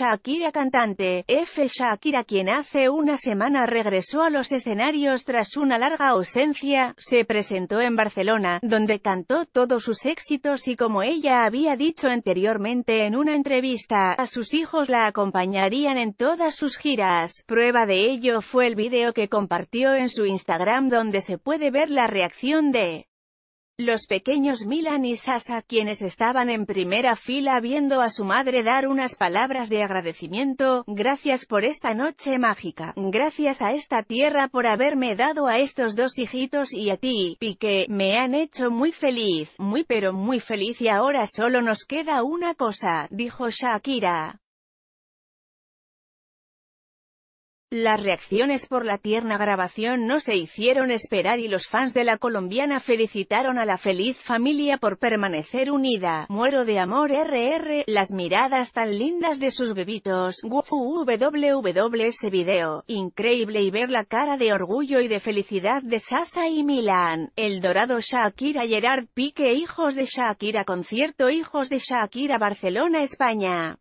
Shakira cantante, F. Shakira quien hace una semana regresó a los escenarios tras una larga ausencia, se presentó en Barcelona, donde cantó todos sus éxitos y como ella había dicho anteriormente en una entrevista, a sus hijos la acompañarían en todas sus giras. Prueba de ello fue el video que compartió en su Instagram donde se puede ver la reacción de los pequeños Milan y Sasa quienes estaban en primera fila viendo a su madre dar unas palabras de agradecimiento, gracias por esta noche mágica, gracias a esta tierra por haberme dado a estos dos hijitos y a ti, Pique, me han hecho muy feliz, muy pero muy feliz y ahora solo nos queda una cosa, dijo Shakira. Las reacciones por la tierna grabación no se hicieron esperar y los fans de la colombiana felicitaron a la feliz familia por permanecer unida. Muero de amor RR, las miradas tan lindas de sus bebitos, www ese video, increíble y ver la cara de orgullo y de felicidad de Sasa y Milan, el dorado Shakira Gerard Pique hijos de Shakira concierto hijos de Shakira Barcelona España.